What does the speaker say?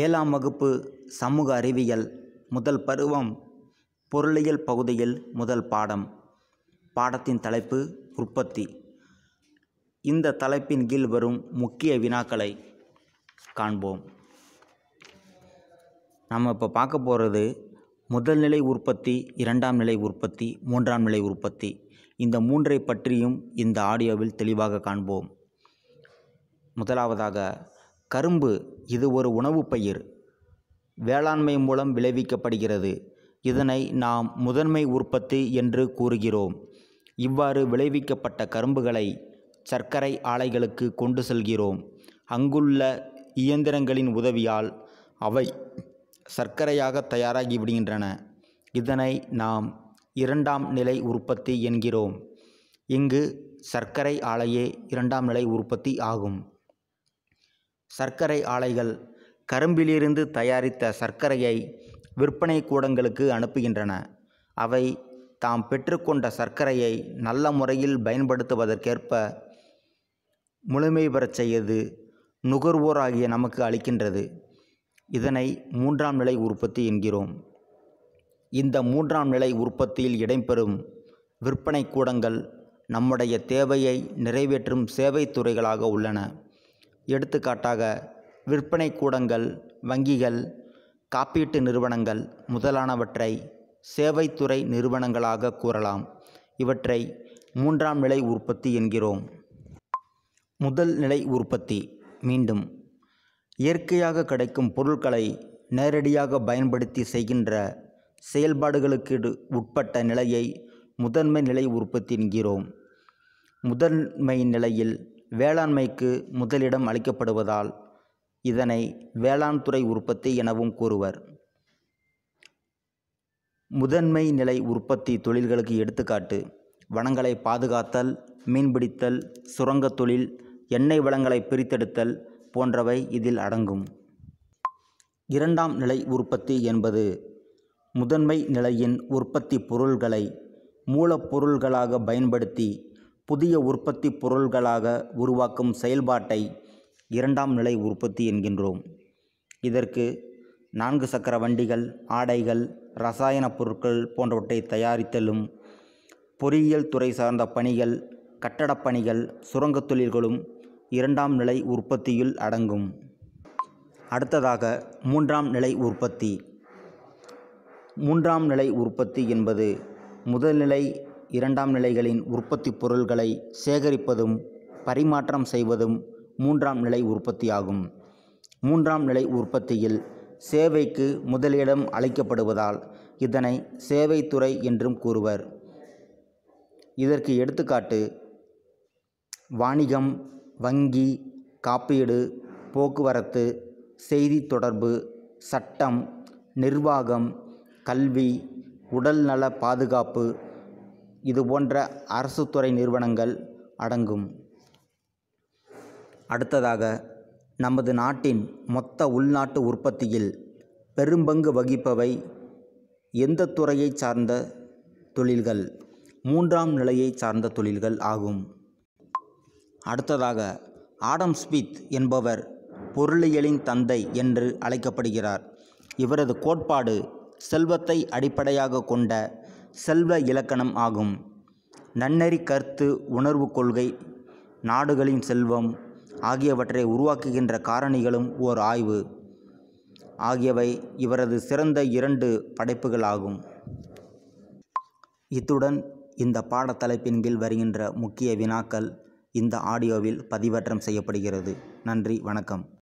ஏழாம் வகுப்பு சமூக அறிவியல் முதல் பருவம் பொருளியல் பகுதியில் முதல் பாடம் பாடத்தின் தலைப்பு உற்பத்தி இந்த தலைப்பின் கீழ் வரும் முக்கிய வினாக்களை காண்போம் நம்ம இப்போ பார்க்க போகிறது முதல் நிலை உற்பத்தி இரண்டாம் நிலை உற்பத்தி மூன்றாம் நிலை உற்பத்தி இந்த மூன்றை பற்றியும் இந்த ஆடியோவில் தெளிவாக காண்போம் முதலாவதாக கரும்பு இது ஒரு உணவுப் பயிர் வேளாண்மை மூலம் விளைவிக்கப்படுகிறது இதனை நாம் முதன்மை உற்பத்தி என்று கூறுகிறோம் இவ்வாறு விளைவிக்கப்பட்ட கரும்புகளை சர்க்கரை ஆலைகளுக்கு கொண்டு செல்கிறோம் அங்குள்ள இயந்திரங்களின் உதவியால் அவை சர்க்கரையாக தயாராகி விடுகின்றன இதனை நாம் இரண்டாம் நிலை உற்பத்தி என்கிறோம் இங்கு சர்க்கரை ஆலையே இரண்டாம் நிலை உற்பத்தி ஆகும் சர்க்கரை ஆலைகள் கரும்பிலிருந்து தயாரித்த சர்க்கரையை விற்பனை கூடங்களுக்கு அனுப்புகின்றன அவை தாம் பெற்றுக்கொண்ட சர்க்கரையை நல்ல முறையில் பயன்படுத்துவதற்கேற்ப முழுமை பெறச் செய்து நுகர்வோராகிய நமக்கு அளிக்கின்றது இதனை மூன்றாம் நிலை உற்பத்தி என்கிறோம் இந்த மூன்றாம் நிலை உற்பத்தியில் இடம்பெறும் விற்பனை கூடங்கள் நம்முடைய தேவையை நிறைவேற்றும் சேவை துறைகளாக உள்ளன எடுத்துக்காட்டாக விற்பனை கூடங்கள் வங்கிகள் காப்பீட்டு நிறுவனங்கள் முதலானவற்றை சேவைத்துறை நிறுவனங்களாக கூறலாம் இவற்றை மூன்றாம் நிலை உற்பத்தி என்கிறோம் முதல் நிலை உற்பத்தி மீண்டும் இயற்கையாக கிடைக்கும் பொருட்களை நேரடியாக பயன்படுத்தி செய்கின்ற செயல்பாடுகளுக்கு உட்பட்ட நிலையை முதன்மை நிலை உற்பத்தி என்கிறோம் முதன்மை நிலையில் வேளாண்மைக்கு முதலிடம் அளிக்கப்படுவதால் இதனை வேளாண் துறை உற்பத்தி எனவும் கூறுவர் முதன்மை நிலை உற்பத்தி தொழில்களுக்கு எடுத்துக்காட்டு வனங்களை பாதுகாத்தல் மீன்பிடித்தல் சுரங்கத் தொழில் எண்ணெய் வளங்களை பிரித்தெடுத்தல் போன்றவை இதில் அடங்கும் இரண்டாம் நிலை உற்பத்தி என்பது முதன்மை நிலையின் உற்பத்தி பொருள்களை மூலப்பொருள்களாக பயன்படுத்தி புதிய உற்பத்தி பொருள்களாக உருவாக்கும் செயல்பாட்டை இரண்டாம் நிலை உற்பத்தி என்கின்றோம் இதற்கு நான்கு சக்கர வண்டிகள் ஆடைகள் ரசாயன பொருட்கள் போன்றவற்றை தயாரித்தலும் பொறியியல் துறை சார்ந்த பணிகள் கட்டடப் பணிகள் சுரங்கத் தொழில்களும் இரண்டாம் நிலை உற்பத்தியில் அடங்கும் அடுத்ததாக மூன்றாம் நிலை உற்பத்தி மூன்றாம் நிலை உற்பத்தி என்பது முதல்நிலை இரண்டாம் நிலைகளின் உற்பத்தி பொருள்களை சேகரிப்பதும் பரிமாற்றம் செய்வதும் மூன்றாம் நிலை உற்பத்தியாகும் மூன்றாம் நிலை உற்பத்தியில் சேவைக்கு முதலிடம் அளிக்கப்படுவதால் இதனை சேவைத்துறை என்றும் கூறுவர் இதற்கு எடுத்துக்காட்டு வாணிகம் வங்கி காப்பீடு போக்குவரத்து செய்தி தொடர்பு சட்டம் நிர்வாகம் கல்வி உடல்நல பாதுகாப்பு இது போன்ற அரசு துறை நிறுவனங்கள் அடங்கும் அடுத்ததாக நமது நாட்டின் மொத்த உள்நாட்டு உற்பத்தியில் பெரும்பங்கு வகிப்பவை எந்த துறையை சார்ந்த தொழில்கள் மூன்றாம் நிலையை சார்ந்த தொழில்கள் ஆகும் அடுத்ததாக ஆடம் ஸ்மித் என்பவர் பொருளியலின் தந்தை என்று அழைக்கப்படுகிறார் இவரது கோட்பாடு செல்வத்தை அடிப்படையாக கொண்ட செல்வ இலக்கணம் ஆகும் நன்னெறி கருத்து உணர்வு கொள்கை நாடுகளின் செல்வம் ஆகியவற்றை உருவாக்குகின்ற காரணிகளும் ஓர் ஆய்வு ஆகியவை இவரது சிறந்த இரண்டு படைப்புகளாகும் இத்துடன் இந்த பாடத்தலைப்பின் கீழ் வருகின்ற முக்கிய வினாக்கள் இந்த ஆடியோவில் பதிவேற்றம் செய்யப்படுகிறது நன்றி வணக்கம்